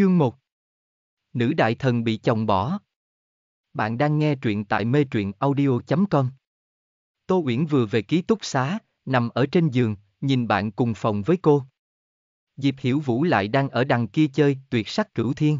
Chương 1 Nữ đại thần bị chồng bỏ Bạn đang nghe truyện tại mê truyện audio.com Tô Uyển vừa về ký túc xá, nằm ở trên giường, nhìn bạn cùng phòng với cô. Diệp Hiểu Vũ lại đang ở đằng kia chơi tuyệt sắc cửu thiên.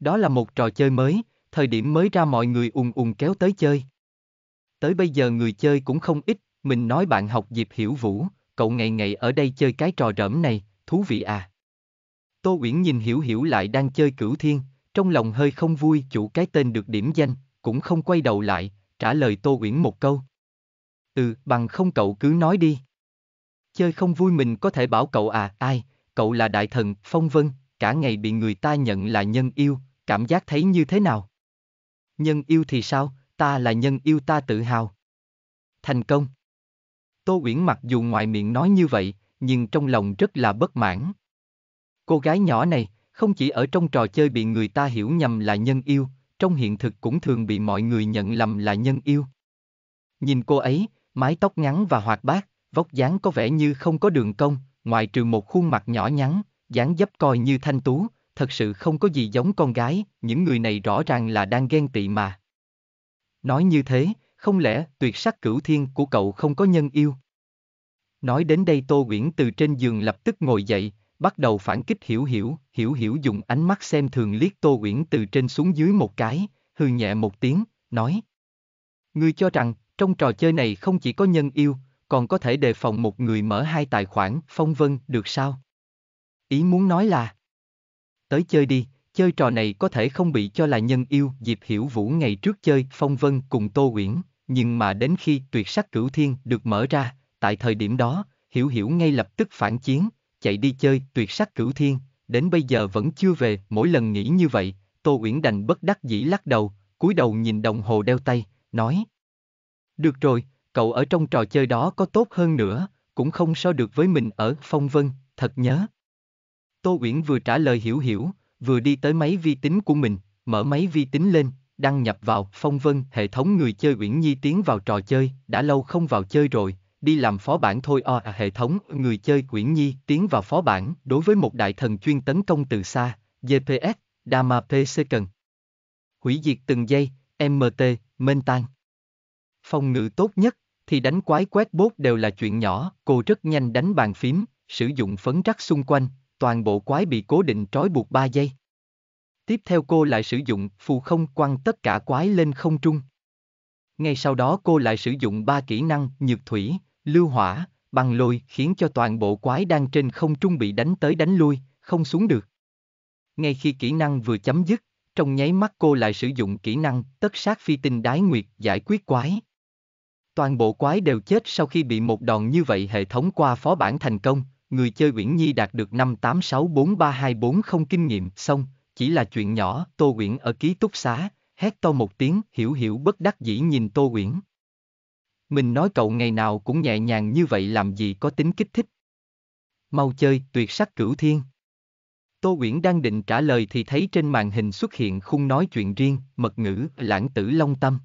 Đó là một trò chơi mới, thời điểm mới ra mọi người ùng ùng kéo tới chơi. Tới bây giờ người chơi cũng không ít, mình nói bạn học Diệp Hiểu Vũ, cậu ngày ngày ở đây chơi cái trò rẫm này, thú vị à. Tô Uyển nhìn Hiểu Hiểu lại đang chơi cửu thiên, trong lòng hơi không vui chủ cái tên được điểm danh, cũng không quay đầu lại, trả lời Tô Uyển một câu. Ừ, bằng không cậu cứ nói đi. Chơi không vui mình có thể bảo cậu à, ai, cậu là đại thần, phong vân, cả ngày bị người ta nhận là nhân yêu, cảm giác thấy như thế nào? Nhân yêu thì sao, ta là nhân yêu ta tự hào. Thành công. Tô Uyển mặc dù ngoài miệng nói như vậy, nhưng trong lòng rất là bất mãn. Cô gái nhỏ này, không chỉ ở trong trò chơi bị người ta hiểu nhầm là nhân yêu, trong hiện thực cũng thường bị mọi người nhận lầm là nhân yêu. Nhìn cô ấy, mái tóc ngắn và hoạt bát, vóc dáng có vẻ như không có đường cong, ngoại trừ một khuôn mặt nhỏ nhắn, dáng dấp coi như thanh tú, thật sự không có gì giống con gái, những người này rõ ràng là đang ghen tị mà. Nói như thế, không lẽ tuyệt sắc cửu thiên của cậu không có nhân yêu? Nói đến đây Tô uyển từ trên giường lập tức ngồi dậy, bắt đầu phản kích hiểu hiểu, hiểu hiểu dùng ánh mắt xem thường liếc Tô Uyển từ trên xuống dưới một cái, hừ nhẹ một tiếng, nói. Ngươi cho rằng, trong trò chơi này không chỉ có nhân yêu, còn có thể đề phòng một người mở hai tài khoản, phong vân, được sao? Ý muốn nói là, tới chơi đi, chơi trò này có thể không bị cho là nhân yêu, Diệp Hiểu Vũ ngày trước chơi, phong vân cùng Tô Uyển, nhưng mà đến khi tuyệt sắc cửu thiên được mở ra, tại thời điểm đó, Hiểu Hiểu ngay lập tức phản chiến, chạy đi chơi tuyệt sắc cửu thiên, đến bây giờ vẫn chưa về, mỗi lần nghĩ như vậy, Tô Uyển đành bất đắc dĩ lắc đầu, cúi đầu nhìn đồng hồ đeo tay, nói. Được rồi, cậu ở trong trò chơi đó có tốt hơn nữa, cũng không so được với mình ở Phong Vân, thật nhớ. Tô Uyển vừa trả lời hiểu hiểu, vừa đi tới máy vi tính của mình, mở máy vi tính lên, đăng nhập vào Phong Vân, hệ thống người chơi Uyển Nhi tiến vào trò chơi, đã lâu không vào chơi rồi, đi làm phó bản thôi o à, à hệ thống người chơi quyển nhi tiến vào phó bản đối với một đại thần chuyên tấn công từ xa, GPS, Dama PC cần. Hủy diệt từng giây, MT, Mentan. Phòng ngự tốt nhất, thì đánh quái quét bốt đều là chuyện nhỏ, cô rất nhanh đánh bàn phím, sử dụng phấn rắc xung quanh, toàn bộ quái bị cố định trói buộc 3 giây. Tiếp theo cô lại sử dụng phù không quăng tất cả quái lên không trung. Ngay sau đó cô lại sử dụng ba kỹ năng nhược thủy, Lưu hỏa, bằng lôi khiến cho toàn bộ quái đang trên không trung bị đánh tới đánh lui, không xuống được. Ngay khi kỹ năng vừa chấm dứt, trong nháy mắt cô lại sử dụng kỹ năng tất sát phi tinh đái nguyệt giải quyết quái. Toàn bộ quái đều chết sau khi bị một đòn như vậy hệ thống qua phó bản thành công, người chơi Uyển Nhi đạt được 5864324 kinh nghiệm xong, chỉ là chuyện nhỏ, Tô Uyển ở ký túc xá, hét to một tiếng hiểu hiểu bất đắc dĩ nhìn Tô Uyển. Mình nói cậu ngày nào cũng nhẹ nhàng như vậy làm gì có tính kích thích. Mau chơi, tuyệt sắc cửu thiên. Tô Uyển đang định trả lời thì thấy trên màn hình xuất hiện khung nói chuyện riêng, mật ngữ, lãng tử long tâm.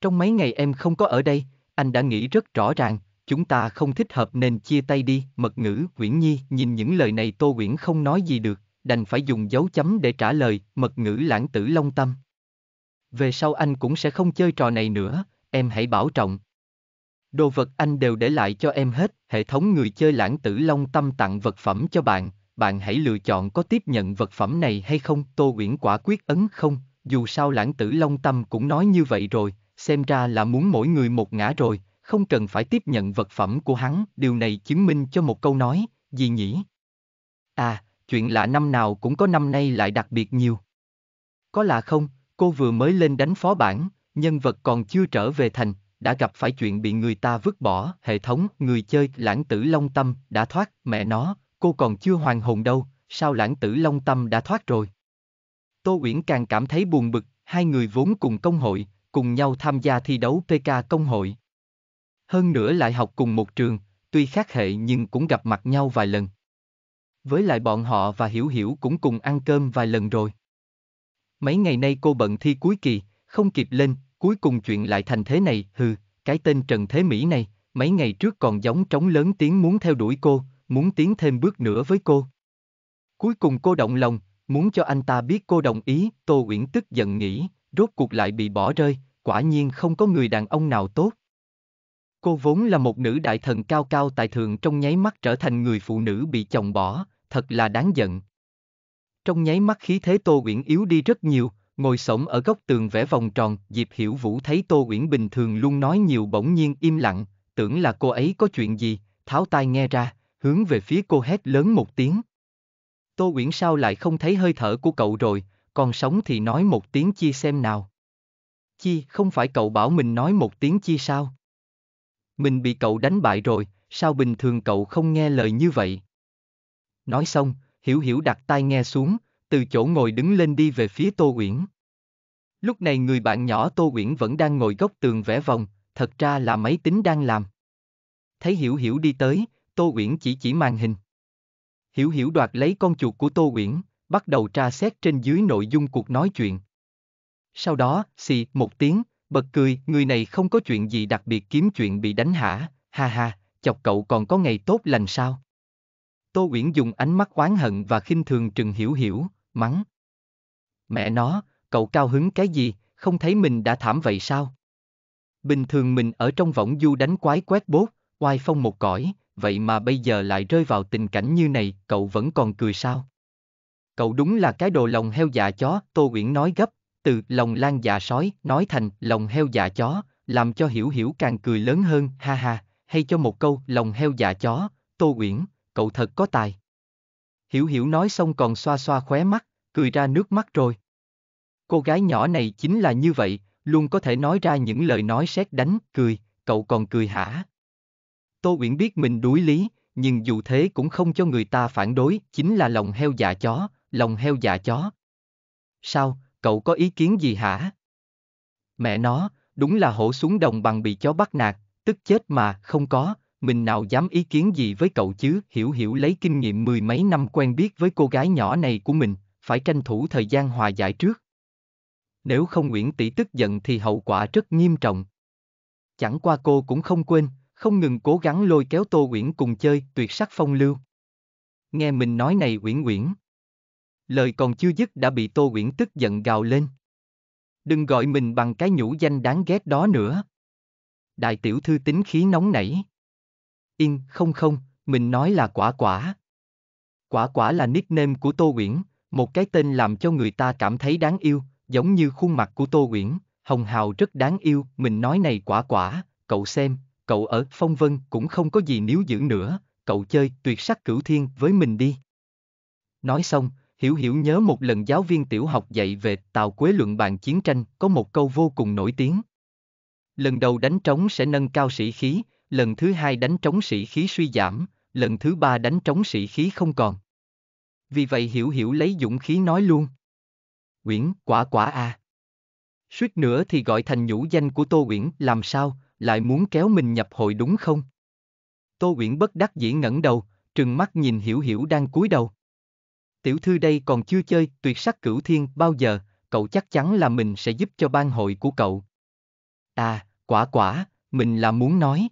Trong mấy ngày em không có ở đây, anh đã nghĩ rất rõ ràng, chúng ta không thích hợp nên chia tay đi, mật ngữ, Uyển Nhi, nhìn những lời này Tô Uyển không nói gì được, đành phải dùng dấu chấm để trả lời, mật ngữ lãng tử long tâm. Về sau anh cũng sẽ không chơi trò này nữa, em hãy bảo trọng. Đồ vật anh đều để lại cho em hết, hệ thống người chơi lãng tử long tâm tặng vật phẩm cho bạn, bạn hãy lựa chọn có tiếp nhận vật phẩm này hay không, Tô Uyển quả quyết ấn không, dù sao lãng tử long tâm cũng nói như vậy rồi, xem ra là muốn mỗi người một ngã rồi, không cần phải tiếp nhận vật phẩm của hắn, điều này chứng minh cho một câu nói, gì nhỉ? À, chuyện lạ năm nào cũng có năm nay lại đặc biệt nhiều. Có lạ không, cô vừa mới lên đánh phó bản, nhân vật còn chưa trở về thành, đã gặp phải chuyện bị người ta vứt bỏ, hệ thống, người chơi, lãng tử long tâm, đã thoát, mẹ nó, cô còn chưa hoàn hồn đâu, sao lãng tử long tâm đã thoát rồi. Tô Uyển càng cảm thấy buồn bực, hai người vốn cùng công hội, cùng nhau tham gia thi đấu PK công hội. Hơn nữa lại học cùng một trường, tuy khác hệ nhưng cũng gặp mặt nhau vài lần. Với lại bọn họ và Hiểu Hiểu cũng cùng ăn cơm vài lần rồi. Mấy ngày nay cô bận thi cuối kỳ, không kịp lên, cuối cùng chuyện lại thành thế này, hừ, cái tên Trần Thế Mỹ này, mấy ngày trước còn giống trống lớn tiếng muốn theo đuổi cô, muốn tiến thêm bước nữa với cô. Cuối cùng cô động lòng, muốn cho anh ta biết cô đồng ý, Tô Uyển tức giận nghĩ, rốt cuộc lại bị bỏ rơi, quả nhiên không có người đàn ông nào tốt. Cô vốn là một nữ đại thần cao cao tại thượng trong nháy mắt trở thành người phụ nữ bị chồng bỏ, thật là đáng giận. Trong nháy mắt khí thế Tô Uyển yếu đi rất nhiều, Ngồi sổng ở góc tường vẽ vòng tròn, Diệp Hiểu Vũ thấy Tô Uyển bình thường luôn nói nhiều bỗng nhiên im lặng, tưởng là cô ấy có chuyện gì, tháo tai nghe ra, hướng về phía cô hét lớn một tiếng. Tô Uyển sao lại không thấy hơi thở của cậu rồi, còn sống thì nói một tiếng chi xem nào. Chi, không phải cậu bảo mình nói một tiếng chi sao? Mình bị cậu đánh bại rồi, sao bình thường cậu không nghe lời như vậy? Nói xong, Hiểu Hiểu đặt tai nghe xuống, từ chỗ ngồi đứng lên đi về phía Tô Uyển. Lúc này người bạn nhỏ Tô Uyển vẫn đang ngồi góc tường vẽ vòng, thật ra là máy tính đang làm. Thấy Hiểu Hiểu đi tới, Tô Uyển chỉ chỉ màn hình. Hiểu Hiểu đoạt lấy con chuột của Tô Uyển, bắt đầu tra xét trên dưới nội dung cuộc nói chuyện. Sau đó, xì, một tiếng, bật cười, người này không có chuyện gì đặc biệt kiếm chuyện bị đánh hả, ha ha, chọc cậu còn có ngày tốt lành sao. Tô Uyển dùng ánh mắt oán hận và khinh thường Trừng Hiểu Hiểu, mắng. Mẹ nó, cậu cao hứng cái gì, không thấy mình đã thảm vậy sao? Bình thường mình ở trong võng du đánh quái quét bốt, oai phong một cõi, vậy mà bây giờ lại rơi vào tình cảnh như này, cậu vẫn còn cười sao? Cậu đúng là cái đồ lòng heo dạ chó, Tô Uyển nói gấp, từ lòng lan dạ sói, nói thành lòng heo dạ chó, làm cho hiểu hiểu càng cười lớn hơn, ha ha, hay cho một câu lòng heo dạ chó, Tô Uyển, cậu thật có tài. Hiểu hiểu nói xong còn xoa xoa khóe mắt, cười ra nước mắt rồi. Cô gái nhỏ này chính là như vậy, luôn có thể nói ra những lời nói sét đánh, cười, cậu còn cười hả? Tô Uyển biết mình đuối lý, nhưng dù thế cũng không cho người ta phản đối, chính là lòng heo dạ chó, lòng heo dạ chó. Sao, cậu có ý kiến gì hả? Mẹ nó, đúng là hổ xuống đồng bằng bị chó bắt nạt, tức chết mà, không có, mình nào dám ý kiến gì với cậu chứ, hiểu hiểu lấy kinh nghiệm mười mấy năm quen biết với cô gái nhỏ này của mình, phải tranh thủ thời gian hòa giải trước. Nếu không Nguyễn Tỷ tức giận thì hậu quả rất nghiêm trọng. Chẳng qua cô cũng không quên, không ngừng cố gắng lôi kéo Tô Uyển cùng chơi tuyệt sắc phong lưu. Nghe mình nói này Uyển Uyển. Lời còn chưa dứt đã bị Tô Uyển tức giận gào lên. Đừng gọi mình bằng cái nhũ danh đáng ghét đó nữa. Đại tiểu thư tính khí nóng nảy in, không không, mình nói là quả quả. Quả quả là nickname của Tô Uyển, một cái tên làm cho người ta cảm thấy đáng yêu, giống như khuôn mặt của Tô Uyển, hồng hào rất đáng yêu, mình nói này quả quả, cậu xem, cậu ở Phong Vân cũng không có gì níu giữ nữa, cậu chơi tuyệt sắc cửu thiên với mình đi. Nói xong, Hiểu Hiểu nhớ một lần giáo viên tiểu học dạy về Tào Quế luận bàn chiến tranh có một câu vô cùng nổi tiếng. Lần đầu đánh trống sẽ nâng cao sĩ khí, lần thứ hai đánh trống sĩ khí suy giảm, lần thứ ba đánh trống sĩ khí không còn. Vì vậy Hiểu Hiểu lấy dũng khí nói luôn. Uyển, quả quả a. À. Suýt nữa thì gọi thành nhũ danh của Tô Uyển, làm sao, lại muốn kéo mình nhập hội đúng không? Tô Uyển bất đắc dĩ ngẩng đầu, trừng mắt nhìn Hiểu Hiểu đang cúi đầu. Tiểu thư đây còn chưa chơi tuyệt sắc cửu thiên bao giờ, cậu chắc chắn là mình sẽ giúp cho ban hội của cậu. À, quả quả, mình là muốn nói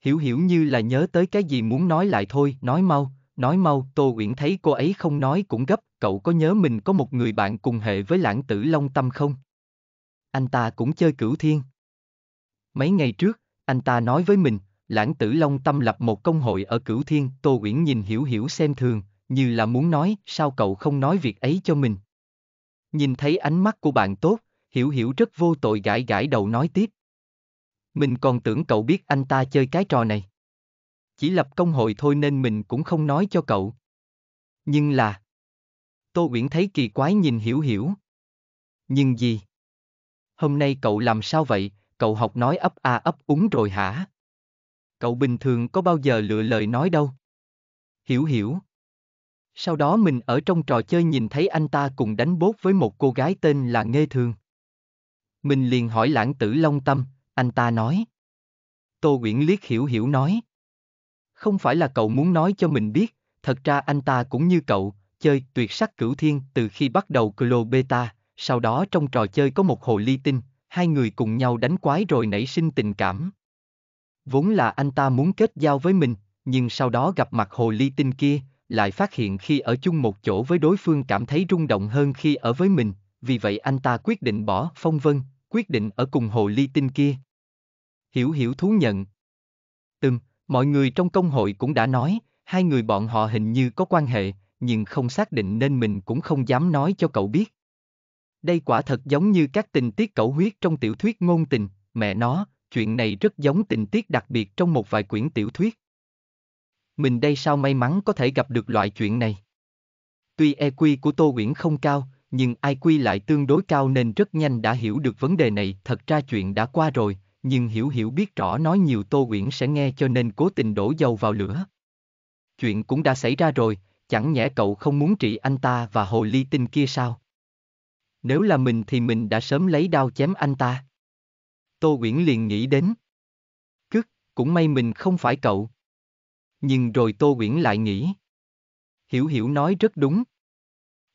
hiểu hiểu như là nhớ tới cái gì muốn nói lại thôi, nói mau, nói mau, Tô Uyển thấy cô ấy không nói cũng gấp, cậu có nhớ mình có một người bạn cùng hệ với lãng tử Long Tâm không? Anh ta cũng chơi cửu thiên. Mấy ngày trước, anh ta nói với mình, lãng tử Long Tâm lập một công hội ở cửu thiên, Tô Uyển nhìn hiểu hiểu xem thường, như là muốn nói, sao cậu không nói việc ấy cho mình? Nhìn thấy ánh mắt của bạn tốt, hiểu hiểu rất vô tội gãi gãi đầu nói tiếp mình còn tưởng cậu biết anh ta chơi cái trò này. Chỉ lập công hội thôi nên mình cũng không nói cho cậu. Nhưng là... Tô Uyển thấy kỳ quái nhìn hiểu hiểu. Nhưng gì? Hôm nay cậu làm sao vậy, cậu học nói ấp a à ấp úng rồi hả? Cậu bình thường có bao giờ lựa lời nói đâu. Hiểu hiểu. Sau đó mình ở trong trò chơi nhìn thấy anh ta cùng đánh bốt với một cô gái tên là Nghê Thường. Mình liền hỏi lãng tử Long Tâm, anh ta nói. Tô Nguyễn liếc hiểu hiểu nói. Không phải là cậu muốn nói cho mình biết, thật ra anh ta cũng như cậu, chơi tuyệt sắc cửu thiên từ khi bắt đầu Clo Beta, sau đó trong trò chơi có một hồ ly tinh, hai người cùng nhau đánh quái rồi nảy sinh tình cảm. Vốn là anh ta muốn kết giao với mình, nhưng sau đó gặp mặt hồ ly tinh kia, lại phát hiện khi ở chung một chỗ với đối phương cảm thấy rung động hơn khi ở với mình, vì vậy anh ta quyết định bỏ phong vân, quyết định ở cùng hồ ly tinh kia, Hiểu hiểu thú nhận. Ừm, mọi người trong công hội cũng đã nói, hai người bọn họ hình như có quan hệ, nhưng không xác định nên mình cũng không dám nói cho cậu biết. Đây quả thật giống như các tình tiết cẩu huyết trong tiểu thuyết ngôn tình, mẹ nó, chuyện này rất giống tình tiết đặc biệt trong một vài quyển tiểu thuyết. Mình đây sao may mắn có thể gặp được loại chuyện này. Tuy EQ của Tô Uyển không cao, nhưng IQ lại tương đối cao nên rất nhanh đã hiểu được vấn đề này. Thật ra chuyện đã qua rồi, nhưng Hiểu Hiểu biết rõ nói nhiều Tô Uyển sẽ nghe cho nên cố tình đổ dầu vào lửa. Chuyện cũng đã xảy ra rồi, chẳng nhẽ cậu không muốn trị anh ta và hồ ly tinh kia sao? Nếu là mình thì mình đã sớm lấy đao chém anh ta. Tô Uyển liền nghĩ đến. Cứt, cũng may mình không phải cậu. Nhưng rồi Tô Uyển lại nghĩ. Hiểu Hiểu nói rất đúng.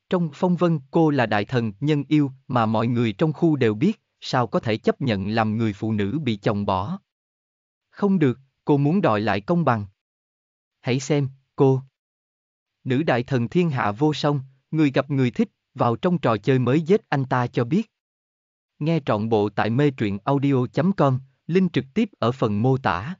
Trong phong vân cô là đại thần, nhân yêu mà mọi người trong khu đều biết sao có thể chấp nhận làm người phụ nữ bị chồng bỏ. Không được, cô muốn đòi lại công bằng. Hãy xem, cô. Nữ đại thần thiên hạ vô song, người gặp người thích, vào trong trò chơi mới giết anh ta cho biết. Nghe trọn bộ tại mê truyện audio.com, link trực tiếp ở phần mô tả.